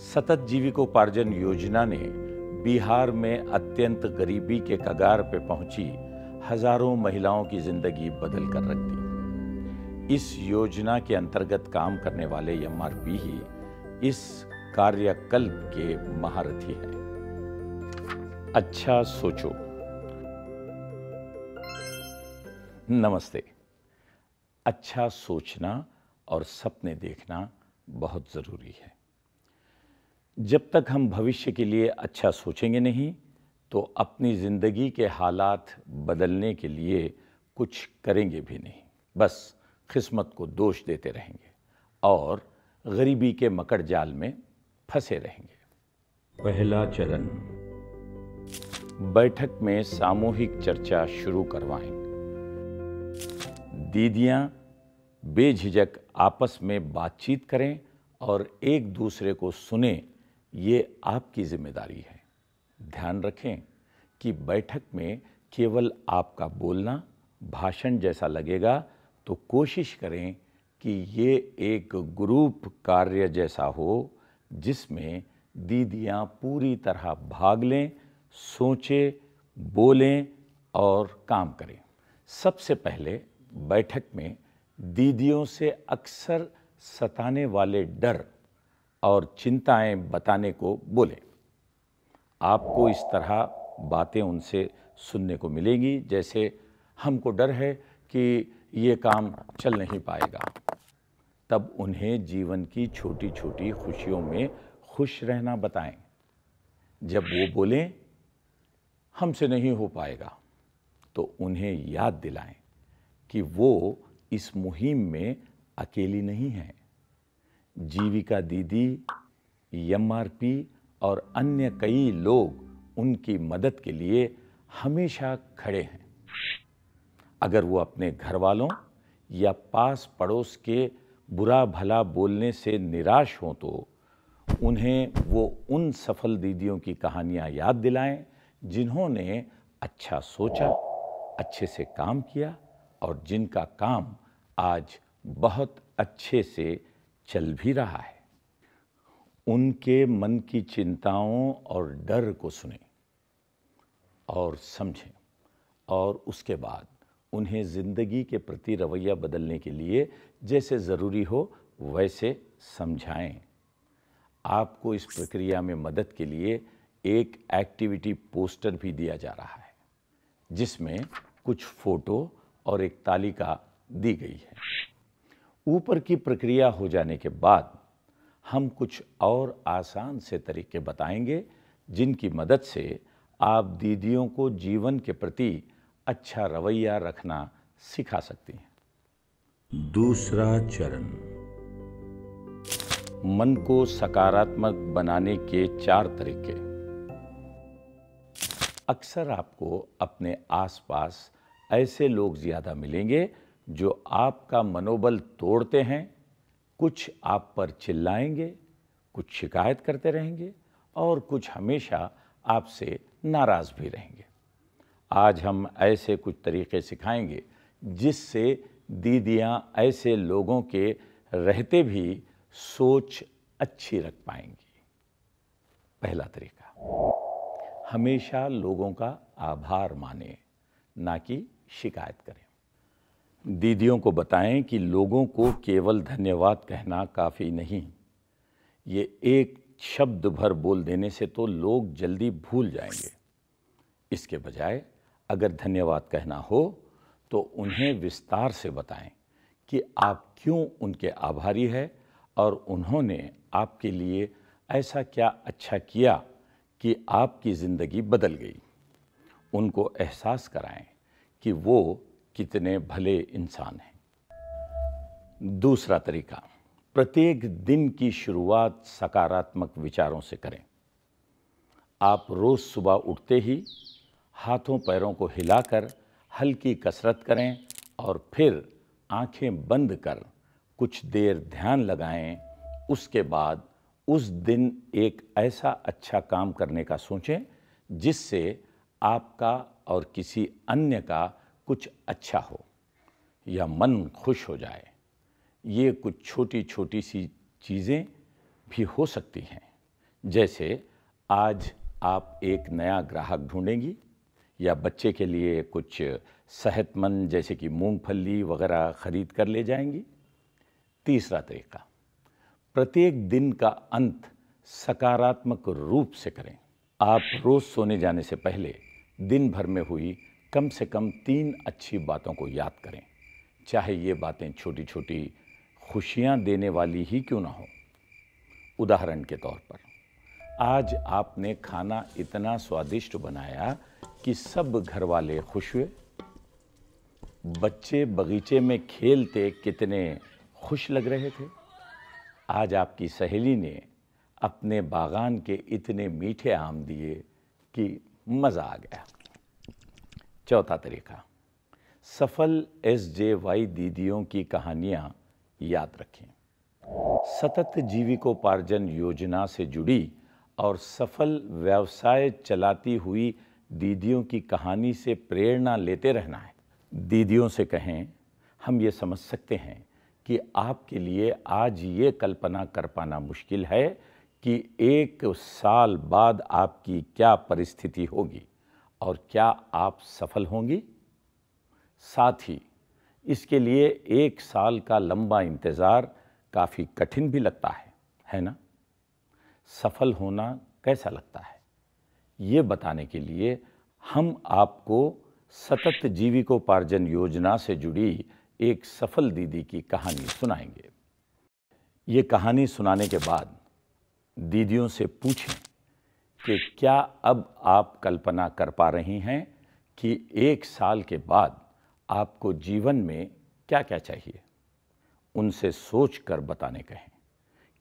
सतत जीविकोपार्जन योजना ने बिहार में अत्यंत गरीबी के कगार पर पहुंची हजारों महिलाओं की जिंदगी बदल कर रख दी इस योजना के अंतर्गत काम करने वाले एम ही इस कार्यकल्प के महारथी हैं अच्छा सोचो नमस्ते अच्छा सोचना और सपने देखना बहुत ज़रूरी है जब तक हम भविष्य के लिए अच्छा सोचेंगे नहीं तो अपनी ज़िंदगी के हालात बदलने के लिए कुछ करेंगे भी नहीं बस किस्मत को दोष देते रहेंगे और गरीबी के मकड़ जाल में फंसे रहेंगे पहला चरण बैठक में सामूहिक चर्चा शुरू करवाएं दीदियां बेझिझक आपस में बातचीत करें और एक दूसरे को सुने ये आपकी जिम्मेदारी है ध्यान रखें कि बैठक में केवल आपका बोलना भाषण जैसा लगेगा तो कोशिश करें कि ये एक ग्रुप कार्य जैसा हो जिसमें दीदियाँ पूरी तरह भाग लें सोचें बोलें और काम करें सबसे पहले बैठक में दीदियों से अक्सर सताने वाले डर और चिंताएं बताने को बोले आपको इस तरह बातें उनसे सुनने को मिलेंगी जैसे हमको डर है कि ये काम चल नहीं पाएगा तब उन्हें जीवन की छोटी छोटी खुशियों में खुश रहना बताएं जब वो बोलें हमसे नहीं हो पाएगा तो उन्हें याद दिलाएं कि वो इस मुहिम में अकेली नहीं हैं जीविका दीदी एमआरपी और अन्य कई लोग उनकी मदद के लिए हमेशा खड़े हैं अगर वो अपने घर वालों या पास पड़ोस के बुरा भला बोलने से निराश हों तो उन्हें वो उन सफल दीदियों की कहानियां याद दिलाएं जिन्होंने अच्छा सोचा अच्छे से काम किया और जिनका काम आज बहुत अच्छे से चल भी रहा है उनके मन की चिंताओं और डर को सुने और समझें और उसके बाद उन्हें ज़िंदगी के प्रति रवैया बदलने के लिए जैसे ज़रूरी हो वैसे समझाएं आपको इस प्रक्रिया में मदद के लिए एक एक्टिविटी पोस्टर भी दिया जा रहा है जिसमें कुछ फ़ोटो और एक तालिका दी गई है ऊपर की प्रक्रिया हो जाने के बाद हम कुछ और आसान से तरीके बताएंगे जिनकी मदद से आप दीदियों को जीवन के प्रति अच्छा रवैया रखना सिखा सकती हैं दूसरा चरण मन को सकारात्मक बनाने के चार तरीके अक्सर आपको अपने आसपास ऐसे लोग ज़्यादा मिलेंगे जो आपका मनोबल तोड़ते हैं कुछ आप पर चिल्लाएंगे कुछ शिकायत करते रहेंगे और कुछ हमेशा आपसे नाराज़ भी रहेंगे आज हम ऐसे कुछ तरीक़े सिखाएंगे जिससे दीदियाँ ऐसे लोगों के रहते भी सोच अच्छी रख पाएंगी पहला तरीका हमेशा लोगों का आभार माने ना कि शिकायत करें दीदियों को बताएं कि लोगों को केवल धन्यवाद कहना काफ़ी नहीं ये एक शब्द भर बोल देने से तो लोग जल्दी भूल जाएंगे इसके बजाय अगर धन्यवाद कहना हो तो उन्हें विस्तार से बताएं कि आप क्यों उनके आभारी है और उन्होंने आपके लिए ऐसा क्या अच्छा किया कि आपकी ज़िंदगी बदल गई उनको एहसास कराएं कि वो कितने भले इंसान हैं दूसरा तरीका प्रत्येक दिन की शुरुआत सकारात्मक विचारों से करें आप रोज़ सुबह उठते ही हाथों पैरों को हिलाकर हल्की कसरत करें और फिर आंखें बंद कर कुछ देर ध्यान लगाएं उसके बाद उस दिन एक ऐसा अच्छा काम करने का सोचें जिससे आपका और किसी अन्य का कुछ अच्छा हो या मन खुश हो जाए ये कुछ छोटी छोटी सी चीज़ें भी हो सकती हैं जैसे आज आप एक नया ग्राहक ढूंढेंगी या बच्चे के लिए कुछ सेहतमंद जैसे कि मूंगफली वगैरह ख़रीद कर ले जाएंगी तीसरा तरीका प्रत्येक दिन का अंत सकारात्मक रूप से करें आप रोज़ सोने जाने से पहले दिन भर में हुई कम से कम तीन अच्छी बातों को याद करें चाहे ये बातें छोटी छोटी खुशियां देने वाली ही क्यों ना हो उदाहरण के तौर पर आज आपने खाना इतना स्वादिष्ट बनाया कि सब घर वाले खुश हुए बच्चे बगीचे में खेलते कितने खुश लग रहे थे आज आपकी सहेली ने अपने बागान के इतने मीठे आम दिए कि मज़ा आ गया चौथा तरीका सफल एस जे वाई दीदियों की कहानियाँ याद रखें सतत जीविकोपार्जन योजना से जुड़ी और सफल व्यवसाय चलाती हुई दीदियों की कहानी से प्रेरणा लेते रहना है दीदियों से कहें हम ये समझ सकते हैं कि आपके लिए आज ये कल्पना कर पाना मुश्किल है कि एक साल बाद आपकी क्या परिस्थिति होगी और क्या आप सफल होंगी साथ ही इसके लिए एक साल का लंबा इंतज़ार काफ़ी कठिन भी लगता है है ना सफल होना कैसा लगता है ये बताने के लिए हम आपको सतत जीविकोपार्जन योजना से जुड़ी एक सफल दीदी की कहानी सुनाएंगे ये कहानी सुनाने के बाद दीदियों से पूछें कि क्या अब आप कल्पना कर पा रही हैं कि एक साल के बाद आपको जीवन में क्या क्या चाहिए उनसे सोच कर बताने कहें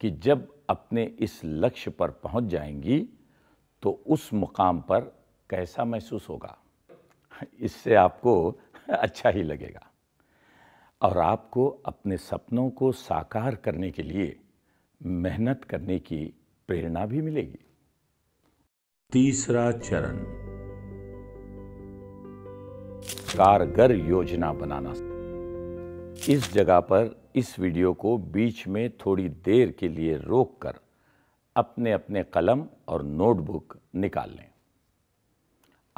कि जब अपने इस लक्ष्य पर पहुंच जाएंगी तो उस मुकाम पर कैसा महसूस होगा इससे आपको अच्छा ही लगेगा और आपको अपने सपनों को साकार करने के लिए मेहनत करने की प्रेरणा भी मिलेगी तीसरा चरण कारगर योजना बनाना इस जगह पर इस वीडियो को बीच में थोड़ी देर के लिए रोककर अपने अपने कलम और नोटबुक निकाल लें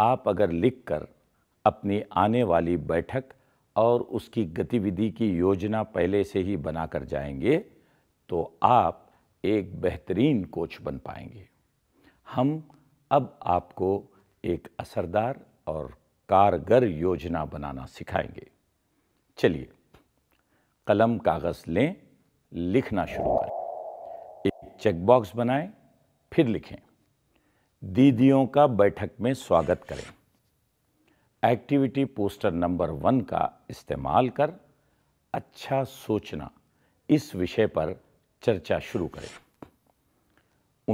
आप अगर लिखकर अपनी आने वाली बैठक और उसकी गतिविधि की योजना पहले से ही बनाकर जाएंगे तो आप एक बेहतरीन कोच बन पाएंगे हम अब आपको एक असरदार और कारगर योजना बनाना सिखाएंगे चलिए कलम कागज़ लें लिखना शुरू करें एक चेकबॉक्स बनाएं फिर लिखें दीदियों का बैठक में स्वागत करें एक्टिविटी पोस्टर नंबर वन का इस्तेमाल कर अच्छा सोचना इस विषय पर चर्चा शुरू करें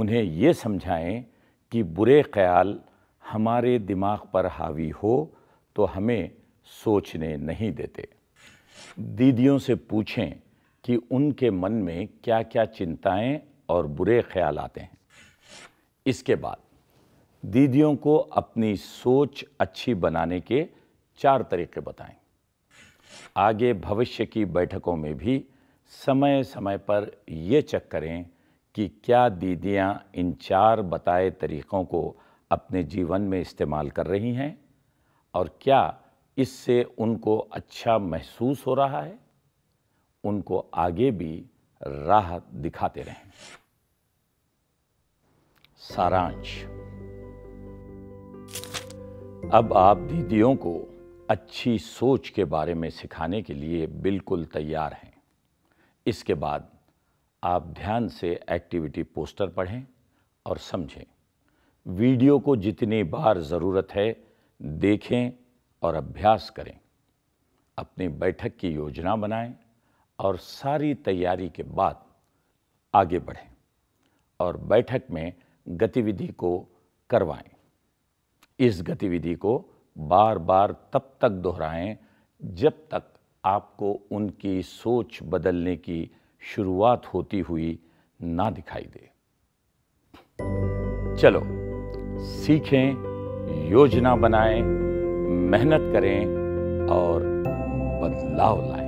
उन्हें यह समझाएं कि बुरे ख्याल हमारे दिमाग पर हावी हो तो हमें सोचने नहीं देते दीदियों से पूछें कि उनके मन में क्या क्या चिंताएं और बुरे ख्याल आते हैं इसके बाद दीदियों को अपनी सोच अच्छी बनाने के चार तरीके बताएं आगे भविष्य की बैठकों में भी समय समय पर ये चेक करें कि क्या दीदियाँ इन चार बताए तरीक़ों को अपने जीवन में इस्तेमाल कर रही हैं और क्या इससे उनको अच्छा महसूस हो रहा है उनको आगे भी राह दिखाते रहें सारांश अब आप दीदियों को अच्छी सोच के बारे में सिखाने के लिए बिल्कुल तैयार हैं इसके बाद आप ध्यान से एक्टिविटी पोस्टर पढ़ें और समझें वीडियो को जितनी बार ज़रूरत है देखें और अभ्यास करें अपनी बैठक की योजना बनाएं और सारी तैयारी के बाद आगे बढ़ें और बैठक में गतिविधि को करवाएं इस गतिविधि को बार बार तब तक दोहराएं जब तक आपको उनकी सोच बदलने की शुरुआत होती हुई ना दिखाई दे चलो सीखें योजना बनाएं मेहनत करें और बदलाव लाएं